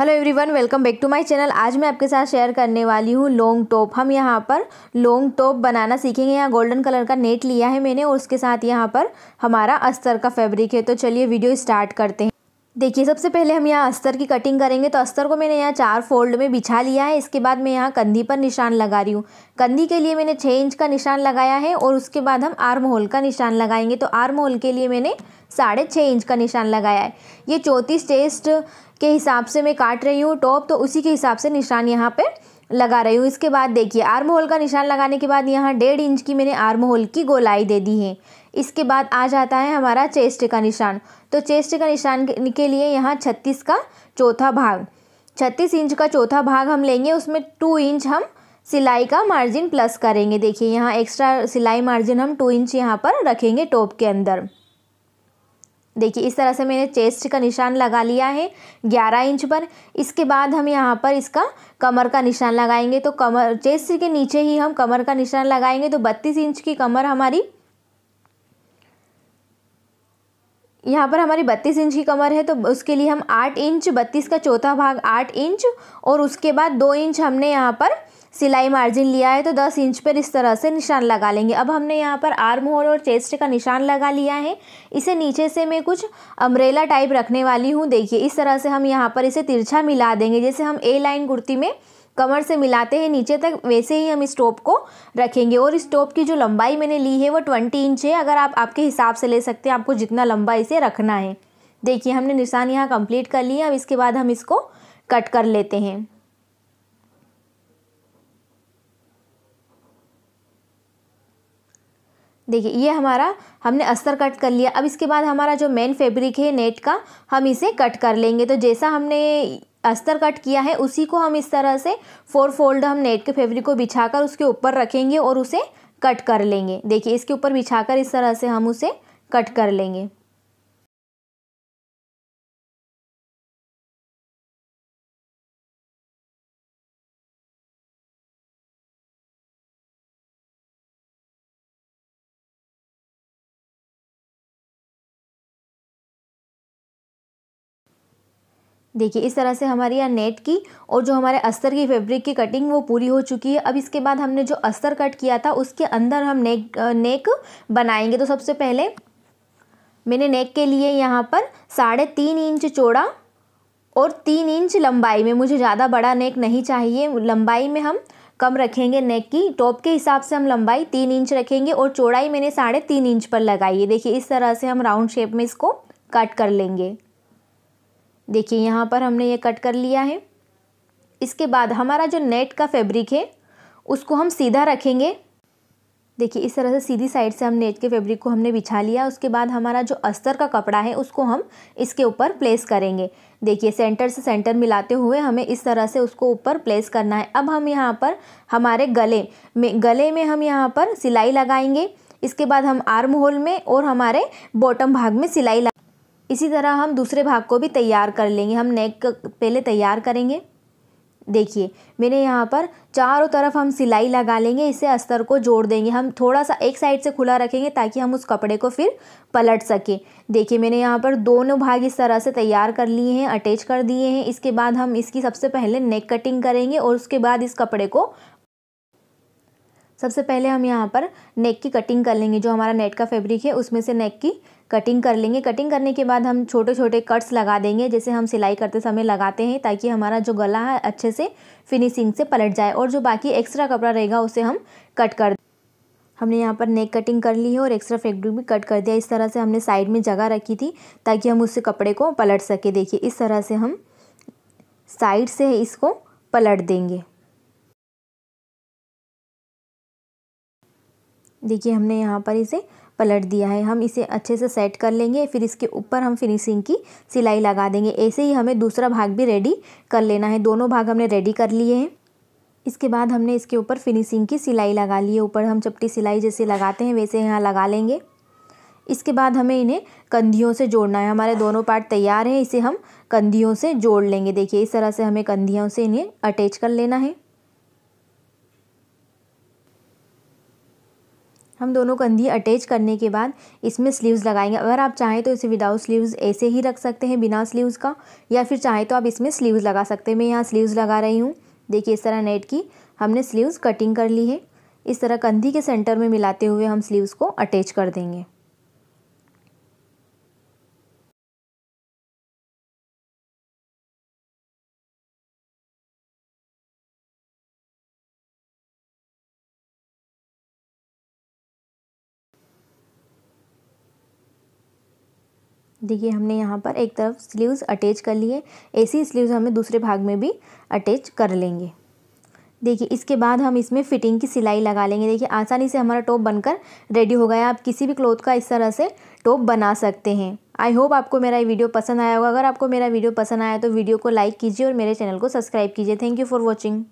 hello everyone welcome back to my channel आज मैं आपके साथ शेयर करने वाली हूँ लॉन्ग टॉप हम यहाँ पर लॉन्ग टॉप बनाना सीखेंगे यहाँ गोल्डन कलर का नेट लिया है मैंने और उसके साथ यहाँ पर हमारा अस्तर का फैब्रिक है तो चलिए वीडियो स्टार्ट करते हैं देखिए सबसे पहले हम यहाँ अस्तर की कटिंग करेंगे तो अस्तर को मैंने यहाँ चार फोल्ड में बिछा लिया है इसके बाद मैं यहाँ कंधी पर निशान लगा रही हूँ कंधी के लिए मैंने छः इंच का निशान लगाया है और उसके बाद हम आर्म होल का निशान लगाएंगे तो आर्म होल के लिए मैंने साढ़े छः इंच का निशान लगाया है ये चौंतीस टेस्ट के हिसाब से मैं काट रही हूँ टॉप तो उसी के हिसाब से निशान यहाँ पर लगा रही हूँ इसके बाद देखिए आर्म होल का निशान लगाने के बाद यहाँ डेढ़ इंच की मैंने आर्म होल की गोलाई दे दी है इसके बाद आ जाता है हमारा चेस्ट का निशान तो चेस्ट का निशान के लिए यहाँ छत्तीस का चौथा भाग छत्तीस इंच का चौथा भाग हम लेंगे उसमें टू इंच हम सिलाई का मार्जिन प्लस करेंगे देखिए यहाँ एक्स्ट्रा सिलाई मार्जिन हम टू इंच यहाँ पर रखेंगे टॉप के अंदर देखिए इस तरह से मैंने चेस्ट का निशान लगा लिया है ग्यारह इंच पर इसके बाद हम यहाँ पर इसका कमर का निशान लगाएंगे तो कमर चेस्ट के नीचे ही हम कमर का निशान लगाएंगे तो बत्तीस इंच की कमर हमारी यहाँ पर हमारी बत्तीस इंच की कमर है तो उसके लिए हम आठ इंच बत्तीस का चौथा भाग आठ इंच और उसके बाद दो इंच हमने यहाँ पर सिलाई मार्जिन लिया है तो दस इंच पर इस तरह से निशान लगा लेंगे अब हमने यहाँ पर आर्म होल और चेस्ट का निशान लगा लिया है इसे नीचे से मैं कुछ अम्ब्रेला टाइप रखने वाली हूँ देखिए इस तरह से हम यहाँ पर इसे तिरछा मिला देंगे जैसे हम ए लाइन कुर्ती में कमर से मिलाते हैं नीचे तक वैसे ही हम स्टोव को रखेंगे और इस स्टोव की जो लंबाई मैंने ली है वो ट्वेंटी इंच है अगर आप आपके हिसाब से ले सकते हैं आपको जितना लंबा इसे रखना है देखिए हमने निशान यहाँ कंप्लीट कर लिया अब इसके बाद हम इसको कट कर लेते हैं देखिए ये हमारा हमने अस्तर कट कर लिया अब इसके बाद हमारा जो मेन फैब्रिक है नेट का हम इसे कट कर लेंगे तो जैसा हमने अस्तर कट किया है उसी को हम इस तरह से फोर फोल्ड हम नेट के फेब्रिक को बिछाकर उसके ऊपर रखेंगे और उसे कट कर लेंगे देखिए इसके ऊपर बिछाकर इस तरह से हम उसे कट कर लेंगे देखिए इस तरह से हमारे यहाँ नेट की और जो हमारे अस्तर की फैब्रिक की कटिंग वो पूरी हो चुकी है अब इसके बाद हमने जो अस्तर कट किया था उसके अंदर हम नेक नेक बनाएंगे तो सबसे पहले मैंने नेक के लिए यहाँ पर साढ़े तीन इंच चौड़ा और तीन इंच लंबाई में मुझे ज़्यादा बड़ा नेक नहीं चाहिए लंबाई में हम कम रखेंगे नेक की टॉप के हिसाब से हम लंबाई तीन इंच रखेंगे और चौड़ाई मैंने साढ़े तीन इंच पर लगाई है देखिए इस तरह से हम राउंड शेप में इसको कट कर लेंगे देखिए यहाँ पर हमने ये कट कर लिया है इसके बाद हमारा जो नेट का फैब्रिक है उसको हम सीधा रखेंगे देखिए इस तरह से सीधी साइड से हम नेट के फैब्रिक को हमने बिछा लिया उसके बाद हमारा जो अस्तर का कपड़ा है उसको हम इसके ऊपर प्लेस करेंगे देखिए सेंटर से सेंटर मिलाते हुए हमें इस तरह से उसको ऊपर प्लेस करना है अब हम यहाँ पर हमारे गले में गले में हम यहाँ पर सिलाई लगाएंगे इसके बाद हम आर्म होल में और हमारे बॉटम भाग में सिलाई लगा इसी तरह हम दूसरे भाग को भी तैयार कर लेंगे हम नेक पहले तैयार करेंगे देखिए मैंने यहाँ पर चारों तरफ हम सिलाई लगा लेंगे इससे अस्तर को जोड़ देंगे हम थोड़ा सा एक साइड से खुला रखेंगे ताकि हम उस कपड़े को फिर पलट सकें देखिए मैंने यहाँ पर दोनों भाग इस तरह से तैयार कर लिए हैं अटैच कर दिए हैं इसके बाद हम इसकी सबसे पहले नेक कटिंग करेंगे और उसके बाद इस कपड़े को सबसे पहले हम यहाँ पर नेक की कटिंग कर लेंगे जो हमारा नेट का फैब्रिक है उसमें से नेक की कटिंग कर लेंगे कटिंग करने के बाद हम छोटे छोटे कट्स लगा देंगे जैसे हम सिलाई करते समय लगाते हैं ताकि हमारा जो गला है अच्छे से फिनिशिंग से पलट जाए और जो बाकी एक्स्ट्रा कपड़ा रहेगा उसे हम कट कर हमने यहाँ पर नेक कटिंग कर ली है और एक्स्ट्रा फैब्रिक भी कट कर दिया इस तरह से हमने साइड में जगह रखी थी ताकि हम उससे कपड़े को पलट सके देखिए इस तरह से हम साइड से इसको पलट देंगे देखिए हमने यहाँ पर इसे पलट दिया है हम इसे अच्छे से सेट कर लेंगे फिर इसके ऊपर हम फिनिशिंग की सिलाई लगा देंगे ऐसे ही हमें दूसरा भाग भी रेडी कर लेना है दोनों भाग हमने रेडी कर लिए हैं इसके बाद हमने इसके ऊपर फिनिशिंग की सिलाई लगा ली है ऊपर हम चपटी सिलाई जैसे लगाते हैं वैसे यहाँ लगा लेंगे इसके बाद हमें इन्हें कंधियों से जोड़ना है हमारे दोनों पार्ट तैयार हैं इसे हम कंधियों से जोड़ लेंगे देखिए इस तरह से हमें कंधियों से इन्हें अटैच कर लेना है हम दोनों कंधी अटैच करने के बाद इसमें स्लीव्स लगाएंगे अगर आप चाहें तो इसे विदाउट स्लीव्स ऐसे ही रख सकते हैं बिना स्लीव्स का या फिर चाहें तो आप इसमें स्लीव्स लगा सकते हैं मैं यहाँ स्लीव्स लगा रही हूँ देखिए इस तरह नेट की हमने स्लीव्स कटिंग कर ली है इस तरह कंधी के सेंटर में मिलाते हुए हम स्लीव्स को अटैच कर देंगे देखिए हमने यहाँ पर एक तरफ स्लीव्स अटैच कर लिए ऐसी स्लीव्स हमें दूसरे भाग में भी अटैच कर लेंगे देखिए इसके बाद हम इसमें फिटिंग की सिलाई लगा लेंगे देखिए आसानी से हमारा टॉप बनकर रेडी हो गया आप किसी भी क्लोथ का इस तरह से टॉप बना सकते हैं आई होप आपको मेरा वीडियो पसंद आया होगा अगर आपको मेरा वीडियो पसंद आया तो वीडियो को लाइक कीजिए और मेरे चैनल को सब्सक्राइब कीजिए थैंक यू फॉर वॉचिंग